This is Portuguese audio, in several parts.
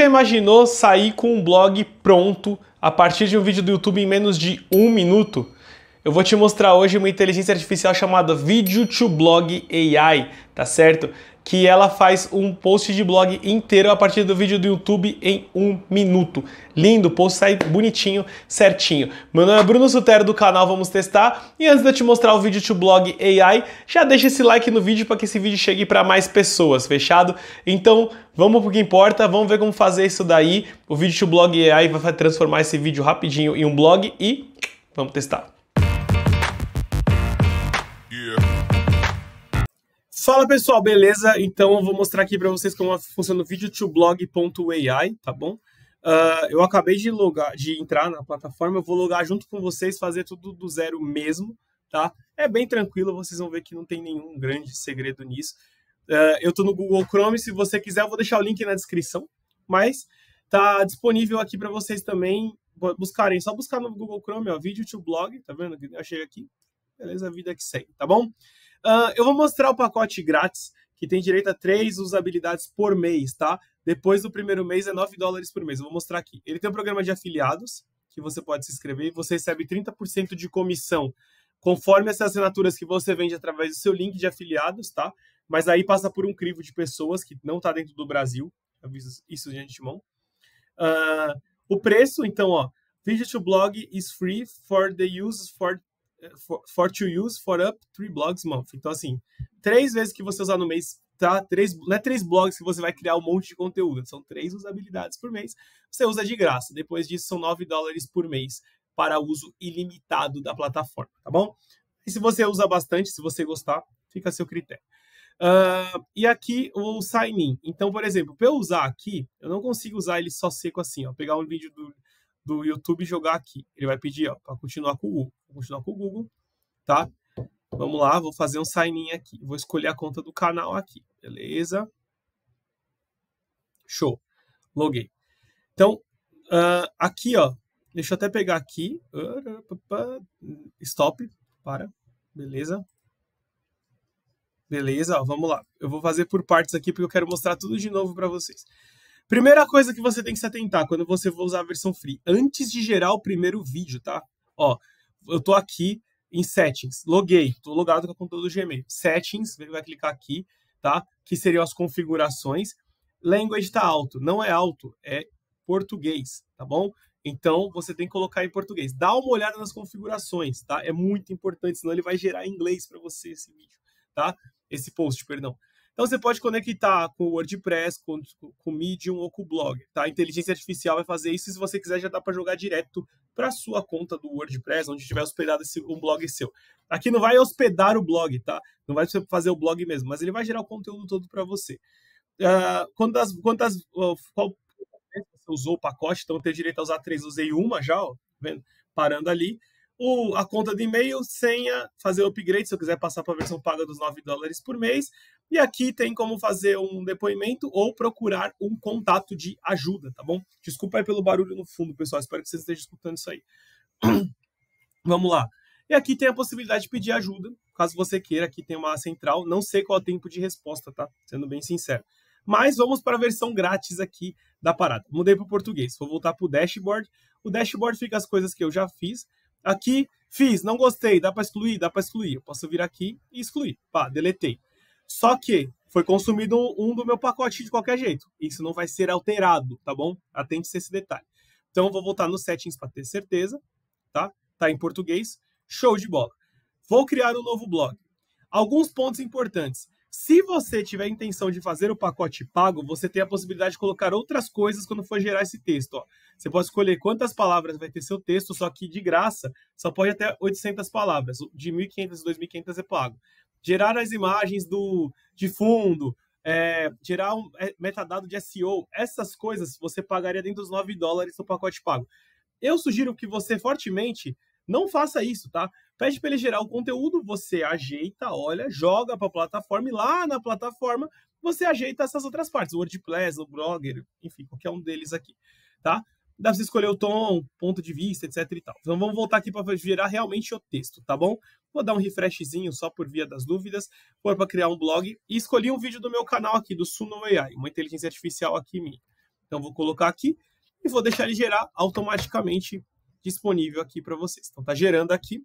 Já imaginou sair com um blog pronto a partir de um vídeo do YouTube em menos de um minuto? Eu vou te mostrar hoje uma inteligência artificial chamada Video to Blog AI, tá certo? que ela faz um post de blog inteiro a partir do vídeo do YouTube em um minuto. Lindo, o post sai bonitinho, certinho. Meu nome é Bruno Sutero do canal Vamos Testar e antes de eu te mostrar o vídeo to blog AI, já deixa esse like no vídeo para que esse vídeo chegue para mais pessoas, fechado? Então vamos para o que importa, vamos ver como fazer isso daí. O vídeo to blog AI vai transformar esse vídeo rapidinho em um blog e vamos testar. Fala pessoal, beleza? Então eu vou mostrar aqui para vocês como funciona o videotoblog.ai, tá bom? Uh, eu acabei de logar, de entrar na plataforma, eu vou logar junto com vocês, fazer tudo do zero mesmo, tá? É bem tranquilo, vocês vão ver que não tem nenhum grande segredo nisso. Uh, eu estou no Google Chrome, se você quiser eu vou deixar o link na descrição, mas tá disponível aqui para vocês também buscarem, só buscar no Google Chrome, ó, vídeo to blog, tá vendo? Eu achei aqui. Beleza, a vida que segue, tá bom? Uh, eu vou mostrar o pacote grátis, que tem direito a três usabilidades por mês, tá? Depois do primeiro mês é 9 dólares por mês. Eu vou mostrar aqui. Ele tem um programa de afiliados, que você pode se inscrever e você recebe 30% de comissão, conforme as assinaturas que você vende através do seu link de afiliados, tá? Mas aí passa por um crivo de pessoas que não está dentro do Brasil. Aviso isso de antemão. Uh, ah, o preço, então, ó. Video to blog is free for the use for for, for to use for up three blogs month. Então, assim, três vezes que você usar no mês, tá? Três, não é três blogs que você vai criar um monte de conteúdo, são três usabilidades por mês. Você usa de graça. Depois disso, são 9 dólares por mês para uso ilimitado da plataforma, tá bom? E se você usa bastante, se você gostar, fica a seu critério. Uh, e aqui o sign in. Então, por exemplo, para eu usar aqui, eu não consigo usar ele só seco assim, ó. Pegar um vídeo do do YouTube jogar aqui. Ele vai pedir para continuar com o Google. Vou continuar com o Google, tá? Vamos lá, vou fazer um sign in aqui. Vou escolher a conta do canal aqui, beleza? Show. Loguei. Então, uh, aqui, ó. Deixa eu até pegar aqui. Stop. Para. Beleza. Beleza, ó, vamos lá. Eu vou fazer por partes aqui porque eu quero mostrar tudo de novo para vocês. Primeira coisa que você tem que se atentar quando você for usar a versão free, antes de gerar o primeiro vídeo, tá? Ó, eu tô aqui em settings, loguei, tô logado com a conta do Gmail. Settings, ele vai clicar aqui, tá? Que seriam as configurações. Language tá alto, não é alto, é português, tá bom? Então, você tem que colocar em português. Dá uma olhada nas configurações, tá? É muito importante, senão ele vai gerar em inglês para você esse vídeo, tá? Esse post, perdão. Então você pode conectar com o WordPress, com, com o Medium ou com o blog. tá? A inteligência artificial vai fazer isso e se você quiser já dá para jogar direto para a sua conta do WordPress, onde tiver hospedado esse, um blog seu. Aqui não vai hospedar o blog, tá? Não vai fazer o blog mesmo, mas ele vai gerar o conteúdo todo para você. Uh, ah, quantas, quantas, qual você usou o pacote, então eu tenho direito a usar três, usei uma já, ó, tá vendo? parando ali o, a conta de e-mail, senha, fazer o upgrade se eu quiser passar para a versão paga dos 9 dólares por mês. E aqui tem como fazer um depoimento ou procurar um contato de ajuda, tá bom? Desculpa aí pelo barulho no fundo, pessoal. Espero que vocês estejam escutando isso aí. Vamos lá. E aqui tem a possibilidade de pedir ajuda, caso você queira. Aqui tem uma central. Não sei qual é o tempo de resposta, tá? Sendo bem sincero. Mas vamos para a versão grátis aqui da parada. Mudei para o português. Vou voltar para o dashboard. O dashboard fica as coisas que eu já fiz. Aqui, fiz, não gostei, dá para excluir? Dá para excluir. Eu posso vir aqui e excluir. Pá, deletei. Só que foi consumido um do meu pacote de qualquer jeito. Isso não vai ser alterado, tá bom? Atente-se a esse detalhe. Então, vou voltar no settings para ter certeza, tá? Tá em português. Show de bola. Vou criar um novo blog. Alguns pontos importantes. Se você tiver a intenção de fazer o pacote pago, você tem a possibilidade de colocar outras coisas quando for gerar esse texto. Ó. Você pode escolher quantas palavras vai ter seu texto, só que de graça só pode até 800 palavras. De 1.500 a 2.500 é pago. Gerar as imagens do de fundo, é, gerar um é, metadado de SEO, essas coisas você pagaria dentro dos 9 dólares do pacote pago. Eu sugiro que você fortemente não faça isso, tá? Pede para ele gerar o conteúdo, você ajeita, olha, joga para a plataforma e lá na plataforma você ajeita essas outras partes, o WordPress, o Blogger, enfim, qualquer um deles aqui, tá? Dá para você escolher o tom, ponto de vista, etc e tal. Então vamos voltar aqui para gerar realmente o texto, tá bom? Vou dar um refreshzinho só por via das dúvidas, for para criar um blog e escolhi um vídeo do meu canal aqui, do Suno AI, uma inteligência artificial aqui minha. Então vou colocar aqui e vou deixar ele gerar automaticamente disponível aqui para vocês. Então está gerando aqui.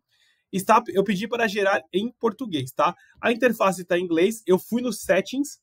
Está, eu pedi para gerar em português, tá? A interface está em inglês, eu fui nos settings,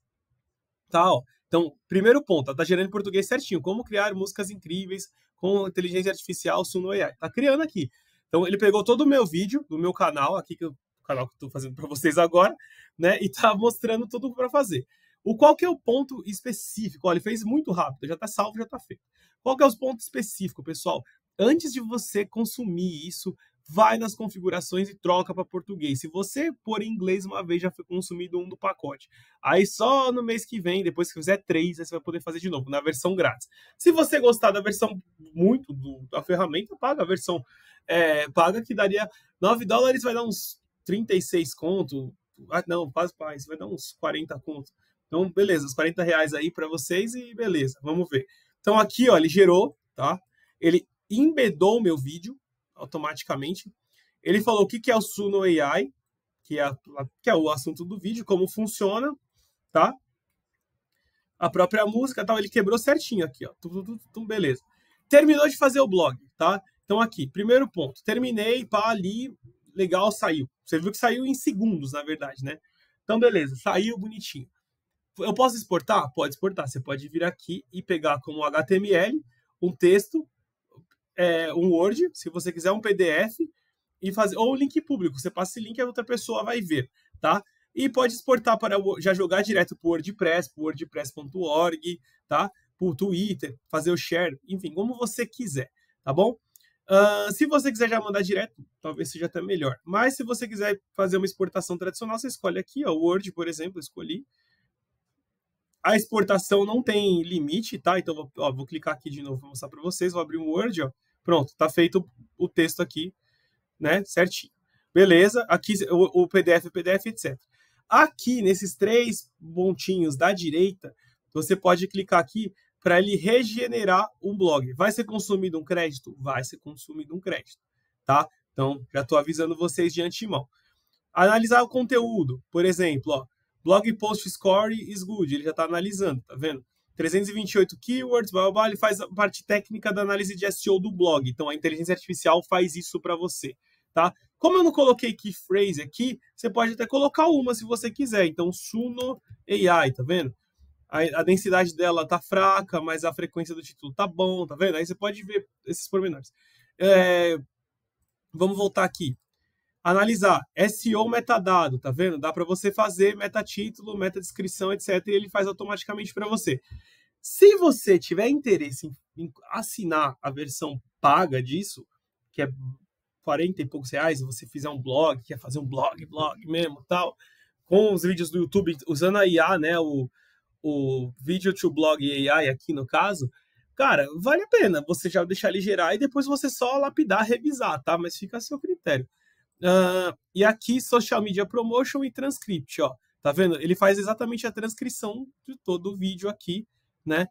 tá? Ó. Então, primeiro ponto, está gerando em português certinho. Como criar músicas incríveis com inteligência artificial, Suno AI. Está criando aqui. Então, ele pegou todo o meu vídeo do meu canal, aqui que o canal que eu estou fazendo para vocês agora, né? E está mostrando tudo para fazer. O qual que é o ponto específico? Olha, ele fez muito rápido, já está salvo, já está feito. Qual que é os pontos específicos, pessoal? antes de você consumir isso, vai nas configurações e troca para português. Se você pôr em inglês uma vez, já foi consumido um do pacote. Aí só no mês que vem, depois que fizer três, você vai poder fazer de novo, na versão grátis. Se você gostar da versão muito do, da ferramenta, paga a versão é, paga, que daria 9 dólares, vai dar uns 36 conto. Ah, não, quase mais, vai dar uns 40 conto. Então, beleza, uns 40 reais aí para vocês e beleza, vamos ver. Então aqui, ó, ele gerou, tá? Ele embedou o meu vídeo automaticamente. Ele falou o que, que é o Suno AI, que é, a, que é o assunto do vídeo, como funciona, tá? A própria música tal, ele quebrou certinho aqui, ó. beleza. Terminou de fazer o blog, tá? Então aqui, primeiro ponto. Terminei, pá, ali, legal, saiu. Você viu que saiu em segundos, na verdade, né? Então, beleza, saiu bonitinho. Eu posso exportar? Pode exportar. Você pode vir aqui e pegar como HTML um texto é, um Word, se você quiser um PDF, e fazer ou link público, você passa esse link e a outra pessoa vai ver, tá? E pode exportar para já jogar direto para o WordPress, para wordpress.org, tá? Para o Twitter, fazer o share, enfim, como você quiser, tá bom? Uh, se você quiser já mandar direto, talvez seja até melhor. Mas se você quiser fazer uma exportação tradicional, você escolhe aqui, ó, Word, por exemplo, escolhi. A exportação não tem limite, tá? Então, vou, ó, vou clicar aqui de novo para mostrar para vocês. Vou abrir um Word, ó. Pronto, tá feito o texto aqui, né? Certinho. Beleza, aqui o, o PDF, o PDF, etc. Aqui, nesses três pontinhos da direita, você pode clicar aqui para ele regenerar o blog. Vai ser consumido um crédito? Vai ser consumido um crédito, tá? Então, já estou avisando vocês de antemão. Analisar o conteúdo, por exemplo, ó, Blog post score is good, ele já está analisando, tá vendo? 328 keywords, blá, blá, blá, ele faz a parte técnica da análise de SEO do blog. Então a inteligência artificial faz isso para você, tá? Como eu não coloquei key phrase aqui, você pode até colocar uma se você quiser. Então Suno AI, tá vendo? A, a densidade dela tá fraca, mas a frequência do título tá bom, tá vendo? Aí você pode ver esses pormenores. É, vamos voltar aqui analisar. SEO metadado, tá vendo? Dá para você fazer meta título meta descrição etc. E ele faz automaticamente para você. Se você tiver interesse em assinar a versão paga disso, que é 40 e poucos reais, e você fizer um blog, quer fazer um blog, blog mesmo, tal, com os vídeos do YouTube, usando a IA, né, o, o Video to Blog AI aqui no caso, cara, vale a pena você já deixar ele gerar e depois você só lapidar, revisar, tá? Mas fica a seu critério. Uh, e aqui, Social Media Promotion e Transcript, ó. Tá vendo? Ele faz exatamente a transcrição de todo o vídeo aqui, né?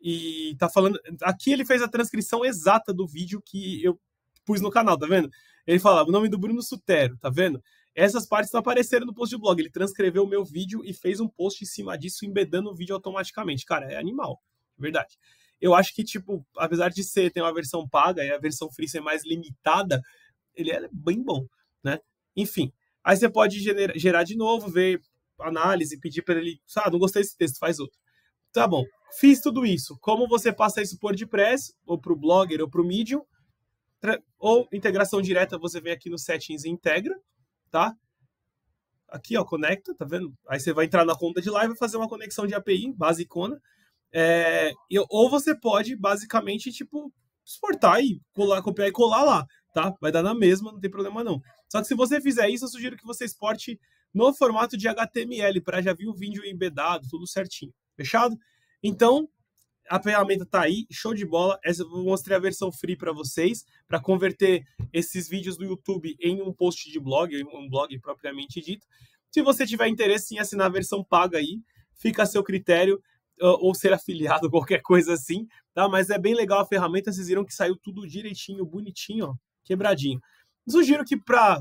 E tá falando. Aqui ele fez a transcrição exata do vídeo que eu pus no canal, tá vendo? Ele fala o nome do Bruno Sutero, tá vendo? Essas partes não apareceram no post de blog. Ele transcreveu o meu vídeo e fez um post em cima disso, embedando o vídeo automaticamente. Cara, é animal, verdade. Eu acho que, tipo, apesar de ser, tem uma versão paga e a versão free ser mais limitada, ele é bem bom né? Enfim, aí você pode gerar de novo, ver análise, pedir para ele, ah, não gostei desse texto, faz outro. Tá bom, fiz tudo isso. Como você passa isso por WordPress, ou para o Blogger, ou para o Medium, ou integração direta, você vem aqui no Settings e integra, tá? Aqui, ó, conecta, tá vendo? Aí você vai entrar na conta de lá e vai fazer uma conexão de API, basicona. É, ou você pode, basicamente, tipo, exportar e colar, copiar e colar lá tá? Vai dar na mesma, não tem problema não. Só que se você fizer isso, eu sugiro que você exporte no formato de HTML, para já vir o vídeo embedado, tudo certinho. Fechado? Então, a ferramenta tá aí, show de bola. Essa eu mostrei a versão free para vocês, para converter esses vídeos do YouTube em um post de blog, um blog propriamente dito. Se você tiver interesse em assinar a versão paga aí, fica a seu critério ou ser afiliado, qualquer coisa assim, tá? Mas é bem legal a ferramenta, vocês viram que saiu tudo direitinho, bonitinho, ó quebradinho. Sugiro que para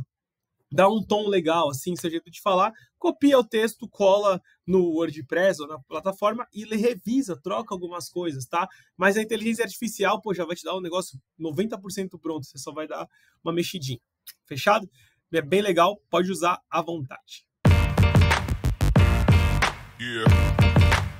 dar um tom legal, assim, seu jeito de falar, copia o texto, cola no WordPress ou na plataforma e revisa, troca algumas coisas, tá? Mas a inteligência artificial, pô, já vai te dar um negócio 90% pronto, você só vai dar uma mexidinha. Fechado? É bem legal, pode usar à vontade. Yeah.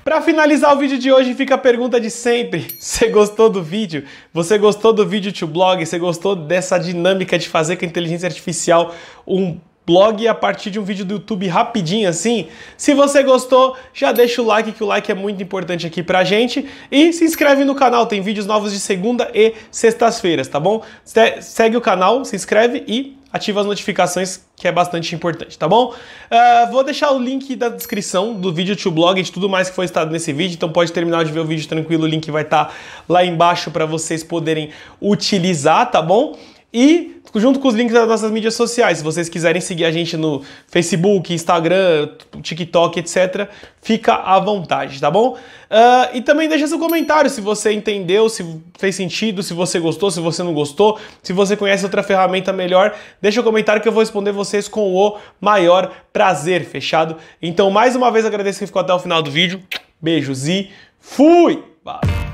Para finalizar o vídeo de hoje, fica a pergunta de sempre. Você gostou do vídeo? Você gostou do vídeo to blog? Você gostou dessa dinâmica de fazer com a inteligência artificial um blog a partir de um vídeo do YouTube rapidinho assim. Se você gostou, já deixa o like, que o like é muito importante aqui pra gente. E se inscreve no canal, tem vídeos novos de segunda e sextas-feiras, tá bom? Se segue o canal, se inscreve e ativa as notificações, que é bastante importante, tá bom? Uh, vou deixar o link da descrição do vídeo to blog e de tudo mais que foi estado nesse vídeo, então pode terminar de ver o vídeo tranquilo, o link vai estar tá lá embaixo para vocês poderem utilizar, tá bom? E junto com os links das nossas mídias sociais, se vocês quiserem seguir a gente no Facebook, Instagram, TikTok, etc., fica à vontade, tá bom? Uh, e também deixa seu comentário se você entendeu, se fez sentido, se você gostou, se você não gostou, se você conhece outra ferramenta melhor, deixa o um comentário que eu vou responder vocês com o maior prazer, fechado? Então, mais uma vez agradeço que ficou até o final do vídeo. Beijos e fui! Valeu!